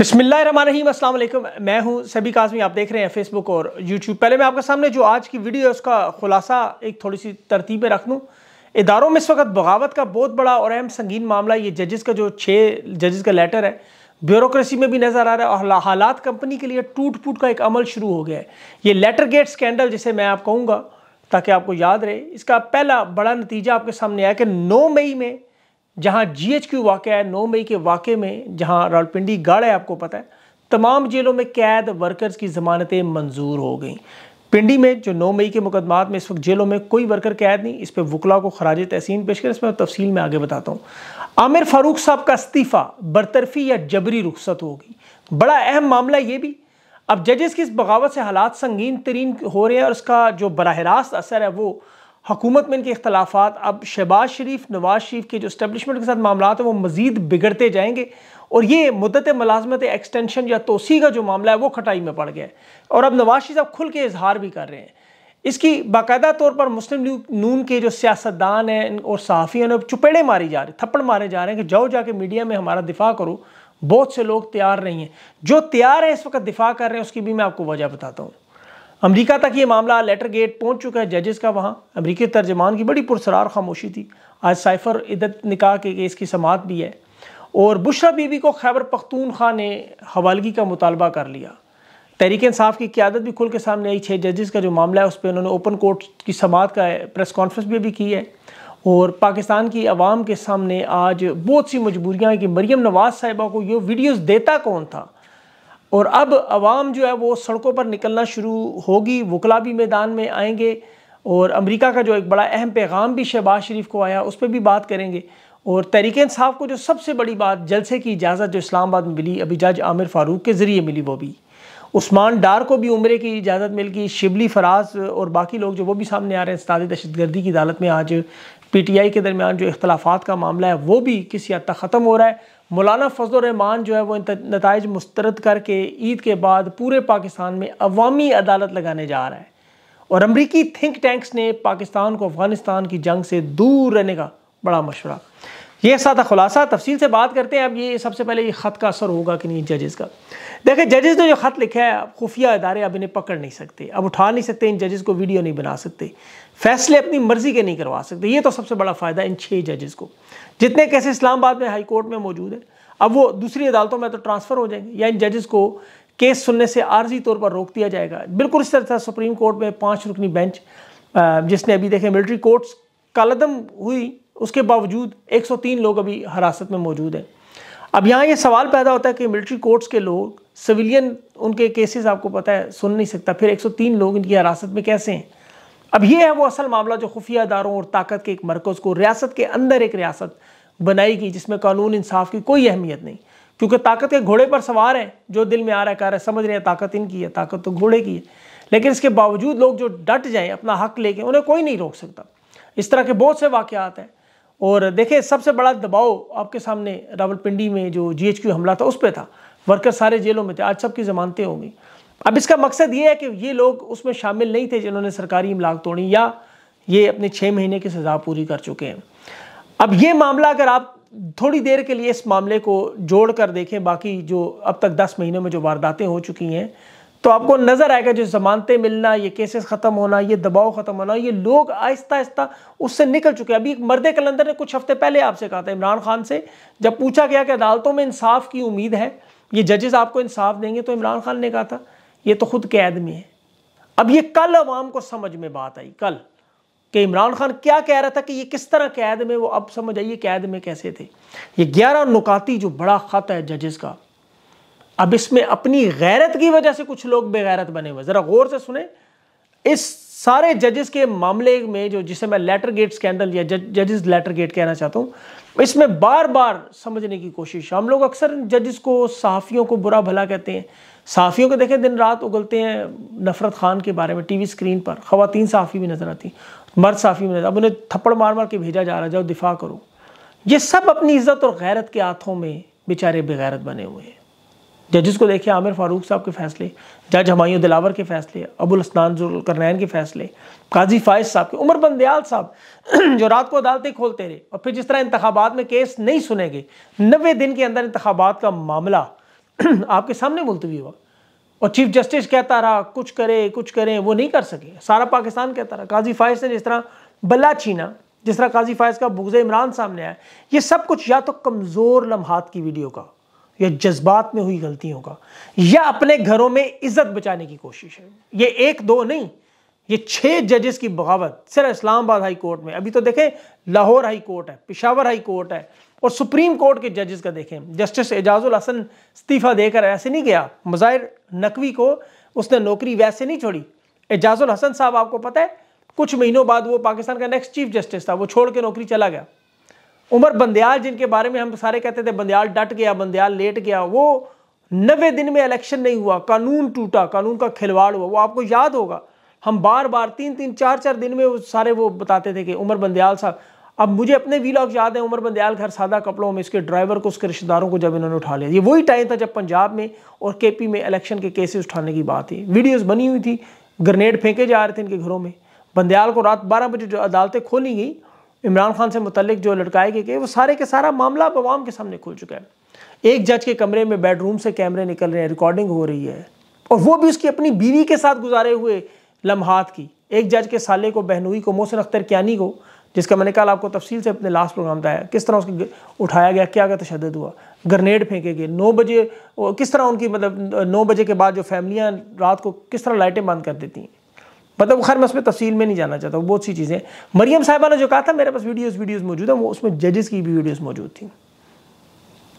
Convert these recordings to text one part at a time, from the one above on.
असल मैं हूं सभी काजमी आप देख रहे हैं फेसबुक और यूट्यूब पहले मैं आपके सामने जो आज की वीडियो है उसका खुलासा एक थोड़ी सी तरतीब में रख लूँ इदारों में इस वक्त बगावत का बहुत बड़ा और अहम संगीन मामला ये जजेस का जो छः जजेस का लेटर है ब्यूरोक्रेसी में भी नज़र आ रहा है और हालात कंपनी के लिए टूट फूट का एक अमल शुरू हो गया है ये लेटर गेट स्कैंडल जिसे मैं आप कहूँगा ताकि आपको याद रहे इसका पहला बड़ा नतीजा आपके सामने आया कि नौ मई में जहाँ जी एच क्यू वाक़ है नौ मई के वाक़े में जहाँ रावलपिंडी गाड़ है आपको पता है तमाम जेलों में कैद वर्कर्स की ज़मानतें मंजूर हो गई पिंडी में जो नौ मई के मुकदमात में इस वक्त जेलों में कोई वर्कर कैद नहीं इस पर वकला को खराज तहसीन पेश करें इसमें तफसील में आगे बताता हूँ आमिर फारूक साहब का इस्तीफ़ा बरतरफी या जबरी रुख्सत होगी बड़ा अहम मामला ये भी अब जजेस की इस बगावत से हालात संगीन तरीन हो रहे हैं और इसका जो बरह रास्त असर है वो हुकूमत में इनके अख्तलाफा अब शहबाज शरीफ नवाज शरीफ के जो इस्टेबलिशमेंट के साथ मामला हैं वो मज़ीद बिगड़ते जाएंगे और ये मुदत मलाजमत एक्सटेंशन या तोसी का जो मामला है वो खटाई में पड़ गया है और अब नवाज शरीफ साहब खुल के इजहार भी कर रहे हैं इसकी बाकायदा तौर पर मुस्लिम लीग नून के जो सियासतदान हैं और सहाफ़ी हैं चुपेड़े मारी जा रहे थप्पड़ मारे जा रहे हैं कि जाओ जाके मीडिया में हमारा दिफा करो बहुत से लोग तैयार नहीं हैं जो तैयार हैं इस वक्त दिफा कर रहे हैं उसकी भी मैं आपको वजह बताता हूँ अमरीका तक ये मामला लेटर गेट पहुँच चुका है जजेस का वहाँ अमरीकी तर्जमान की बड़ी पुरसरार खामोशी थी आज साइफर इदत निकाह के केस की समात भी है और बुशरा बीबी को खैबर पख्तूनख्वा ने हवालगी का मुतालबा कर लिया तहरीक इंसाफ की क्यादत भी खुल के सामने आई छः जजेस का जो मामला है उस पर उन्होंने ओपन कोर्ट की समात का प्रेस कॉन्फ्रेंस भी, अभी की है और पाकिस्तान की आवाम के सामने आज बहुत सी मजबूरियाँ हैं कि मरीम नवाज़ साहिबा को ये वीडियोज़ देता कौन था और अब आवाम जो है वो सड़कों पर निकलना शुरू होगी वकला भी मैदान में आएंगे और अमेरिका का जो एक बड़ा अहम पैगाम भी शहबाज शरीफ को आया उस पर भी बात करेंगे और तहरीक साहब को जो सबसे बड़ी बात जलसे की इजाज़त जो इस्लामाबाद में मिली अभी जज आमिर फ़ारूक के ज़रिए मिली वो भी उस्मान डार को भी उम्र की इजाज़त मिल गई शिबली फराज और बाकी लोग जो वो भी सामने आ रहे हैं इस्ताद दहशत गर्दी की अदालत में आज पी टी आई के दरमियान जो इख्तलाफात का मामला है वो भी किसी हद तक ख़त्म हो रहा है मौलाना फजलरहमान जो है वो नतज मुस्तरद करके ईद के बाद पूरे पाकिस्तान में अवामी अदालत लगाने जा रहा है और अमरीकी थिंक टैंक्स ने पाकिस्तान को अफ़गानिस्तान की जंग से दूर रहने का बड़ा मशवरा ये ऐसा था खुलासा तफसील से बात करते हैं अब ये सबसे पहले ये ख़त का असर होगा कि नहीं जजेस का देखिए जजेस ने जो ख़त लिखा है अब खुफिया इदारे अब इन्हें पकड़ नहीं सकते अब उठा नहीं सकते इन जजेस को वीडियो नहीं बना सकते फैसले अपनी मर्ज़ी के नहीं करवा सकते ये तो सबसे बड़ा फ़ायदा इन छः जजेस को जितने कैसे इस्लामाबाद में हाई कोर्ट में मौजूद है अब वो दूसरी अदालतों में तो ट्रांसफ़र हो जाएंगे या इन जजेस को केस सुनने से आर्जी तौर पर रोक दिया जाएगा बिल्कुल इस तरह सुप्रीम कोर्ट में पाँच रुकनी बेंच जिसने अभी देखे मिलिट्री कोर्ट्स कालदम हुई उसके बावजूद 103 लोग अभी हिरासत में मौजूद हैं अब यहाँ ये सवाल पैदा होता है कि मिलिट्री कोर्ट्स के लोग सिविलियन उनके केसेस आपको पता है सुन नहीं सकता फिर 103 लोग इनकी हिरासत में कैसे हैं अब ये है वो असल मामला जो खुफिया दारों और ताकत के एक मरकज़ को रियासत के अंदर एक रियासत बनाई गई जिसमें कानून इंसाफ की कोई अहमियत नहीं क्योंकि ताकत के घोड़े पर सवार हैं जो दिल में आ रहा है कह रहा है समझ रहे हैं ताकत इनकी है ताकत तो घोड़े की है लेकिन इसके बावजूद लोग जो डट जाएं अपना हक लेके उन्हें कोई नहीं रोक सकता इस तरह के बहुत से वाक़ात हैं और देखिए सबसे बड़ा दबाव आपके सामने रावलपिंडी में जो जी हमला था उस पर था वर्कर सारे जेलों में थे आज सबकी जमानतें होंगी अब इसका मकसद ये है कि ये लोग उसमें शामिल नहीं थे जिन्होंने सरकारी इमलाक तोड़ी या ये अपने छः महीने की सज़ा पूरी कर चुके हैं अब ये मामला अगर आप थोड़ी देर के लिए इस मामले को जोड़ कर देखें बाकी जो अब तक दस महीनों में जो वारदातें हो चुकी हैं तो आपको नज़र आएगा जो जमानतें मिलना ये केसेस ख़त्म होना ये दबाव ख़त्म होना ये लोग आहिस्ता आहिस्ता उससे निकल चुके हैं अभी एक मर्द कलंदर ने कुछ हफ्ते पहले आपसे कहा था इमरान खान से जब पूछा गया कि अदालतों में इंसाफ की उम्मीद है ये जजेस आपको इंसाफ देंगे तो इमरान खान ने कहा था ये तो खुद कैद में है अब ये कल अवाम को समझ में बात आई कल कि इमरान खान क्या कह रहा था कि ये किस तरह कैद में वो अब समझ आइए कैद में कैसे थे ये ग्यारह नुकाती जो बड़ा ख़त है जजेस का अब इसमें अपनी गैरत की वजह से कुछ लोग बेगैरत बने हुए ज़रा गौर से सुने इस सारे जजेस के मामले में जो जिसे मैं लेटर गेट स्कैंडल या जजेस लेटर गेट कहना चाहता हूँ इसमें बार बार समझने की कोशिश हम लोग अक्सर जजेस को सहाफ़ियों को बुरा भला कहते हैं सहाफ़ियों को देखें दिन रात उगलते हैं नफरत खान के बारे में टीवी स्क्रीन पर खातन सहाफ़ी भी नज़र आती मर्द सहाफ़ी भी नज़र अब उन्हें थप्पड़ मार मार के भेजा जा रहा जाओ दिफा करो ये सब अपनी इज़्ज़त और गैरत के हाथों में बेचारे बेगैरत बने हुए हैं जजेस को देखिए आमिर फारूक साहब के फैसले जज हमायूं दिलावर के फैसले अबुल असनान करनैन के फैसले काजी फायज साहब के उमर बंदयाल साहब जो रात को अदालतें खोलते रहे और फिर जिस तरह इंतबात में केस नहीं सुने गए नबे दिन के अंदर इंतबात का मामला आपके सामने मुलतवी हुआ और चीफ जस्टिस कहता रहा कुछ करे कुछ करें वो नहीं कर सके सारा पाकिस्तान कहता रहा काजी फायज ने जिस तरह बल्ला छीना जिस तरह काजी फायज का बुगज़ इमरान सामने आया ये सब कुछ या तो कमज़ोर लम्हात की वीडियो का या जज्बात में हुई गलतियों का या अपने घरों में इज्जत बचाने की कोशिश है ये एक दो नहीं ये छह जजेस की बगावत सिर्फ इस्लामाबाद हाई कोर्ट में अभी तो देखें लाहौर हाई कोर्ट है पिशावर हाई कोर्ट है और सुप्रीम कोर्ट के जजेस का देखें जस्टिस एजाजुल हसन इस्तीफ़ा देकर ऐसे नहीं गया मज़ाहिर नकवी को उसने नौकरी वैसे नहीं छोड़ी एजाजुल हसन साहब आपको पता है कुछ महीनों बाद वो पाकिस्तान का नेक्स्ट चीफ जस्टिस था वो छोड़ के नौकरी चला गया उमर बंदयाल जिनके बारे में हम सारे कहते थे बंदयाल डट गया बंदयाल लेट गया वो नबे दिन में इलेक्शन नहीं हुआ कानून टूटा कानून का खिलवाड़ हुआ वो आपको याद होगा हम बार बार तीन तीन चार चार दिन में वो सारे वो बताते थे कि उमर बंदयाल साहब अब मुझे अपने व्लॉग याद है उमर बंदयाल घर सादा कपड़ों में इसके ड्राइवर को उसके रिश्तेदारों को जब इन्होंने उठा लिया ये वही टाइम था जब पंजाब में और के में इलेक्शन के केसेस उठाने की बात थी वीडियोज़ बनी हुई थी ग्रनेड फेंके जा रहे थे इनके घरों में बंदयाल को रात बारह बजे जो अदालतें खोली गई इमरान खान से मुतलिक जो लटकाए गए गए वो सारे के सारा मामला अब आवाम के सामने खुल चुका है एक जज के कमरे में बेडरूम से कैमरे निकल रहे हैं रिकॉर्डिंग हो रही है और वो भी उसकी अपनी बीवी के साथ गुजारे हुए लम्हात की एक जज के साले को बहनोई को मोहसिन अख्तर क्यानी को जिसका मैंने कल आपको तफसील से अपने लास्ट प्रोग्राम बताया किस तरह उसके उठाया गया क्या क्या तशद हुआ ग्रनेड फेंके गए नौ बजे किस तरह उनकी मतलब नौ बजे के बाद जो फैमिलियाँ रात को किस तरह लाइटें बंद कर देती हैं मतलब खैर मैं उसमें तफसील में नहीं जाना चाहता हूँ बहुत सी चीज़ें मरियम साहिबा ने जो कहा था मेरे पास वीडियोज़ वीडियोज़ मौजूद है वो उसमें जजेस की भी वीडियोज़ मौजूद थी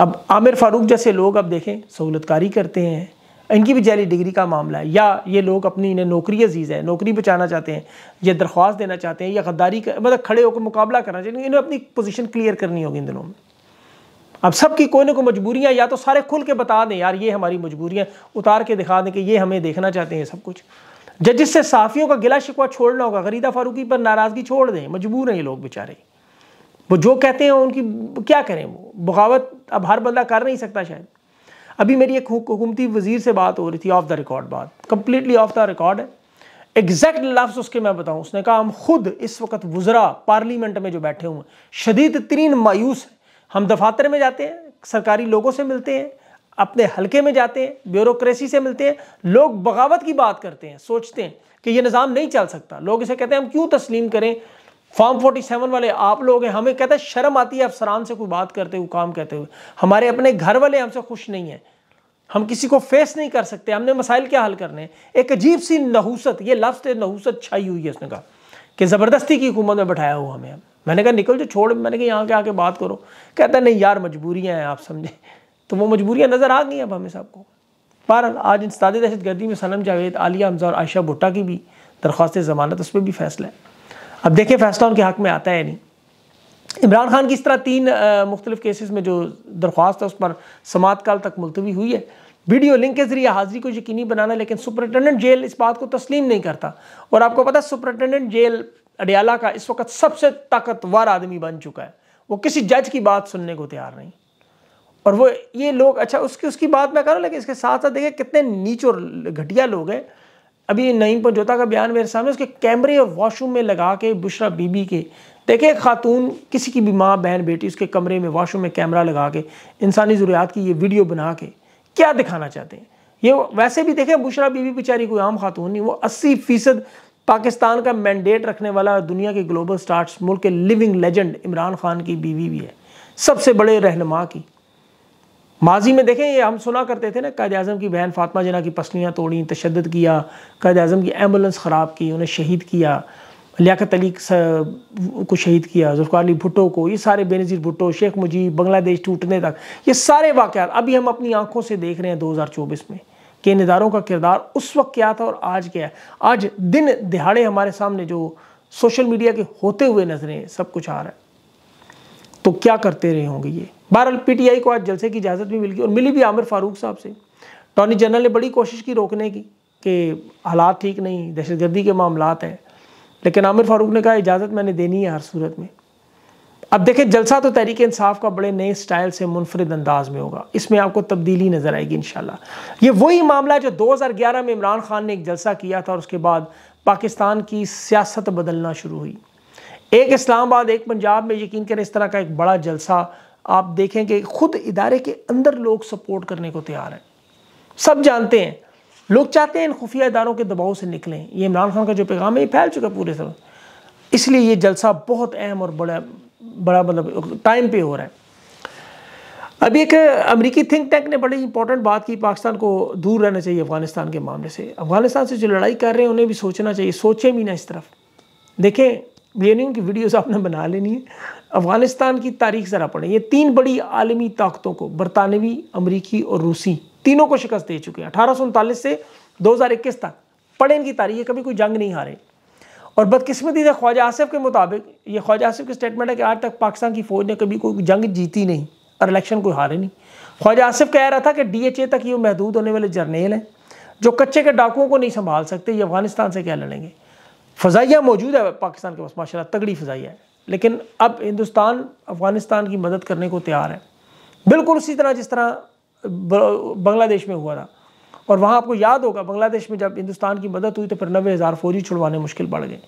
अब आमिर फारूक जैसे लोग अब देखें सहूलतकारी करते हैं इनकी भी जैली डिग्री का मामला है या ये लोग अपनी इन्हें नौकरी अजीज़ है नौकरी बचाना चाहते हैं या दरख्वास्त देना चाहते हैं या गद्दारी कर मतलब खड़े होकर मुकाबला करना चाहते हैं इन्हें अपनी पोजीशन क्लियर करनी होगी इन दिनों में अब सबकी कोई ना कोई मजबूरियाँ या तो सारे खुल के बता दें यार ये हमारी मजबूरियाँ उतार के दिखा दें कि ये हमें देखना चाहते हैं सब कुछ जजिस से साफियों का गिला शिकवा छोड़ना होगा गरीदा फारूकी पर नाराज़गी छोड़ दें मजबूर हैं ये लोग बेचारे वो जो कहते हैं उनकी क्या करें वो बगावत अब हर बंदा कर नहीं सकता शायद अभी मेरी एक हुकूमती वजीर से बात हो रही थी ऑफ द रिकॉर्ड बात कम्प्लीटली ऑफ द रिकॉर्ड है एग्जैक्ट लफ्ज़ उसके मैं बताऊँ उसने कहा हम खुद इस वक्त वज़रा पार्लियामेंट में जो बैठे हुए हैं शदीद तरीन मायूस हम दफातर में जाते हैं सरकारी लोगों से मिलते हैं अपने हलके में जाते हैं ब्यूरोक्रेसी से मिलते हैं लोग बगावत की बात करते हैं सोचते हैं कि ये निज़ाम नहीं चल सकता लोग इसे कहते हैं हम क्यों तस्लीम करें फॉर्म फोर्टी सेवन वाले आप लोग हैं हमें कहते हैं शर्म आती है अफसरान से कोई बात करते हुए काम करते हुए हमारे अपने घर वाले हमसे खुश नहीं हैं हम किसी को फेस नहीं कर सकते हमने मसाइल क्या हल करने हैं एक अजीब सी नहूसत ये लफ्ज़ नहूसत छाई हुई है उसने कहा कि ज़बरदस्ती की हुकूमत में बैठाया हुआ हमें मैंने कहा निकल जो छोड़ मैंने कहा यहाँ के आके बात करो कहता नहीं यार मजबूरियाँ हैं आप समझे तो वो मजबूरियाँ नज़र आ गई अब हमें सबको बहरहाल आज इंसदाद दहशत गर्दी में सनम जावेद आलिया हमजा और आयशा भुट्टा की भी दरख्वास्त ज़मानत उस पर भी फैसला है अब देखें फैसला उनके हक़ में आता है नहीं इमरान खान की इस तरह तीन मुख्तलिफ केसेस में जो दरख्वास्त है उस पर समात काल तक मुलतवी हुई है वीडियो लिंक के जरिए हाजिरी को यकीनी बनाना लेकिन सुपरिटेंडेंट जेल इस बात को तस्लीम नहीं करता और आपको पता है सुपरिटेंडेंट जेल अडियाला का इस वक्त सबसे ताकतवर आदमी बन चुका है वो किसी जज की बात सुनने को तैयार नहीं और वो ये लोग अच्छा उसकी उसकी बात मैं करूँ लेकिन इसके साथ साथ देखिए कितने नीच और घटिया लोग हैं अभी नईम पंजोता का बयान मेरे सामने उसके कैमरे और वॉशरूम में लगा के बुशरा बीबी के देखिए खातून किसी की भी माँ बहन बेटी उसके कमरे में वॉशरूम में कैमरा लगा के इंसानी ज़रूरियात की ये वीडियो बना के क्या दिखाना चाहते हैं ये वैसे भी देखें बुशरा बीबी बेचारी कोई आम खातून नहीं वो अस्सी फ़ीसद पाकिस्तान का मैंडेट रखने वाला दुनिया के ग्लोबल स्टार्स मुल्क के लिविंग लेजेंड इमरान खान की बीवी भी है सबसे बड़े रहनमा की माजी में देखें ये हम सुना करते थे ना कायद अजम की बहन फातमा जना की पसलियाँ तोड़ी तशद किया कायद अजम की एम्बुलेंस ख़राब की उन्हें शहीद किया लियाकत अली को शहीद किया जुल्फ़ार अली भुटो को ये सारे बेनज़ीर भुटो शेख मुजीब बांग्लादेश टूटने तक ये सारे वाक़ अभी हम अपनी आँखों से देख रहे हैं दो हज़ार चौबीस में कि इन इदारों का किरदार उस वक्त क्या था और आज क्या है आज दिन दिहाड़े हमारे सामने जो सोशल मीडिया के होते हुए नजरें सब कुछ आ रहा है तो क्या करते रहे होंगे ये बहरहाल पीटीआई को आज जलसे की इजाज़त भी मिल गई और मिली भी आमिर फारूक साहब से टॉनी जनरल ने बड़ी कोशिश की रोकने की कि हालात ठीक नहीं दहशतगर्दी के मामला हैं लेकिन आमिर फारूक ने कहा इजाज़त मैंने देनी है हर सूरत में अब देखें जलसा तो तहरीक इंसाफ का बड़े नए स्टाइल से मुनफरद अंदाज में होगा इसमें आपको तब्दीली नज़र आएगी इन ये वही मामला है जो 2011 में इमरान खान ने एक जलसा किया था और उसके बाद पाकिस्तान की सियासत बदलना शुरू हुई एक इस्लामाबाद एक पंजाब में यकीन करें इस तरह का एक बड़ा जलसा आप देखें कि खुद इदारे के अंदर लोग सपोर्ट करने को तैयार हैं सब जानते हैं लोग चाहते हैं इन खुफिया इदारों के दबाव से निकलें ये इमरान खान का जो पैगाम है ये फैल चुका पूरे सब इसलिए ये जलसा बहुत अहम और बड़ा बड़ा मतलब टाइम पे हो रहा है अभी एक अमेरिकी थिंक टैंक ने बड़ी इंपॉर्टेंट बात की पाकिस्तान को दूर रहना चाहिए अफगानिस्तान के मामले से अफगानिस्तान से जो लड़ाई कर रहे हैं उन्हें भी सोचना चाहिए सोचें भी ना इस तरफ देखें ये नहीं कि वीडियोस आपने बना लेनी है अफ़गानिस्तान की तारीख ज़रा पढ़े ये तीन बड़ी आलमी ताकतों को बरतानवी अमरीकी और रूसी तीनों को शिकस्त दे चुके हैं अठारह से इक्कीस तक पढ़े इनकी तारीख कभी कोई जंग नहीं हारे और बदकिस्मती से ख्वाजा आसिफ के मुताबिक ये ख्वाजा आसिफ की स्टेटमेंट है कि आज तक पाकिस्तान की फ़ौज ने कभी कोई जंग जीती नहीं और इलेक्शन कोई हारे नहीं ख्वाजा आसिफ कह रहा था कि डी एच ए तक ये महदूद होने वाले जर्नेल हैं जो कच्चे के डाकुओं को नहीं संभाल सकते ये अफगानिस्तान से क्या लड़ेंगे फ़जाइया मौजूद है पाकिस्तान के पास माशा तगड़ी फ़जाइया है लेकिन अब हिंदुस्तान अफ़गानिस्तान की मदद करने को तैयार है बिल्कुल उसी तरह जिस तरह बांग्लादेश में हुआ था और वहाँ आपको याद होगा बांग्लादेश में जब हिंदुस्तान की मदद हुई तो फिर नबे हज़ार फौजी छुड़वाने मुश्किल पड़ गए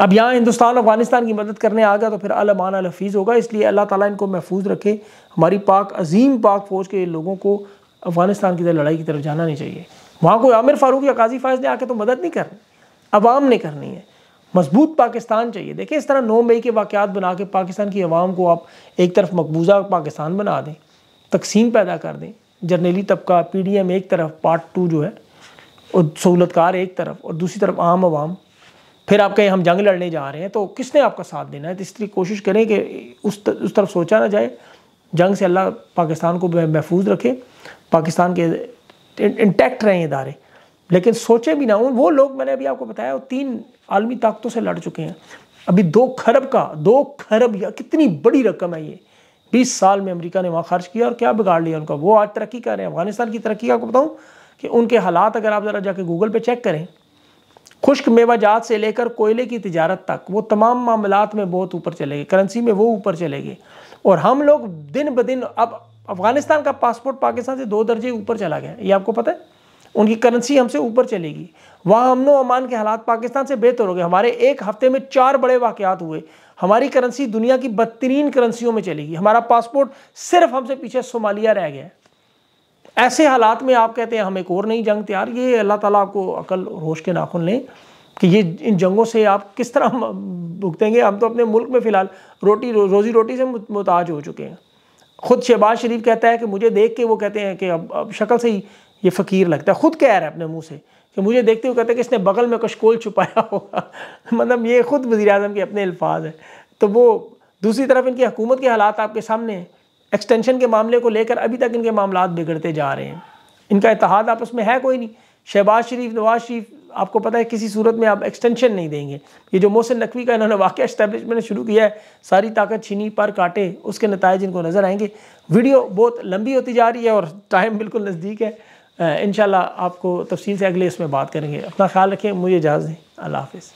अब यहाँ हिंदुस्तान अफगानिस्तान की मदद करने आ गया तो फिर अलमान अलफीज़ होगा इसलिए अल्लाह ताला इनको महफूज रखे हमारी पाक अजीम पाक फ़ौज के लोगों को अफगानिस्तान की तरह लड़ाई की तरफ जाना नहीं चाहिए वहाँ कोई आमिर फारूक या काजी फायज ने आके तो मदद नहीं करनी आवाम ने करनी है मजबूत पाकिस्तान चाहिए देखिए इस तरह नौ मई के वाक़ात बना के पाकिस्तान की आवाम को आप एक तरफ मकबूजा पाकिस्तान बना दें तकसीम पैदा कर दें जर्नेली तबका पी डी एम एक तरफ पार्ट टू जो है और सहूलतकार एक तरफ और दूसरी तरफ आम आवाम फिर आप कहें हम जंग लड़ने जा रहे हैं तो किसने आपका साथ देना है तो इसलिए कोशिश करें कि उस तर, उस तरफ सोचा ना जाए जंग से अल्लाह पाकिस्तान को महफूज रखे पाकिस्तान के इंटैक्ट रहें इदारे लेकिन सोचे भी ना हो वो लोग मैंने अभी आपको बताया वो तीन आलमी ताकतों से लड़ चुके हैं अभी दो खरब का दो खरब या कितनी बड़ी रकम है ये बीस साल में अमेरिका ने वहाँ खर्च किया और क्या बिगाड़ लिया उनका वो आज तरक्की कर रहे हैं अफगानिस्तान की तरक्की आपको बताऊँ कि उनके हालात अगर आप ज़रा जाके गूगल पर चेक करें खुश्क मेवाजात से लेकर कोयले की तजारत तक वो तमाम मामला में बहुत ऊपर चले गए करेंसी में वो ऊपर चले गए और हम लोग दिन ब दिन अब अफगानिस्तान का पासपोर्ट पाकिस्तान से दो दर्जे ऊपर चला गया ये आपको पता है उनकी करेंसी हमसे ऊपर चलेगी वहाँ अमनो अमान के हालात पाकिस्तान से बेहतर हो गए हमारे एक हफ्ते में चार बड़े वाकयात हुए हमारी करेंसी दुनिया की बदतरीन करेंसियों में चलेगी हमारा पासपोर्ट सिर्फ हमसे पीछे सोमालिया रह गया है ऐसे हालात में आप कहते हैं हम एक और नई जंग तैयार ये अल्लाह ताला आपको अकल होश के नाखुन लें कि ये इन जंगों से आप किस तरह भुगतेंगे हम तो अपने मुल्क में फ़िलहाल रोटी रो, रोज़ी रोटी से मुताज हो चुके हैं खुद शहबाज शरीफ कहता है कि मुझे देख के वो कहते हैं कि अब अब शक्ल से ही ये फ़कीर लगता है ख़ुद कह रहा है अपने मुँह से कि मुझे देखते हुए कहते हैं कि इसने बगल में कुछ कोल छुपाया होगा मतलब ये ख़ुद वज़ी अजम के अपने अल्फाज हैं तो वो दूसरी तरफ इनकी हकूमत के हालात आपके सामने हैं एक्सटेंशन के मामले को लेकर अभी तक इनके मामला बिगड़ते जा रहे हैं इनका इतिहाद आपस में है कोई नहीं शहबाज शरीफ नवाज शरीफ आपको पता है किसी सूरत में आप एक्सटेंशन नहीं देंगे ये जो मोहसिन नकवी का इन्होंने वाक़ इस्टेबलिशमेंट शुरू किया है सारी ताकत छीनी पर काटे उसके नतज इनको नज़र आएंगे वीडियो बहुत लंबी होती जा रही है और टाइम बिल्कुल नज़दीक है इन आपको तफसील से अगले इसमें बात करेंगे अपना ख्याल रखें मुझे इजाज़ दें अल्लाह हाफिज़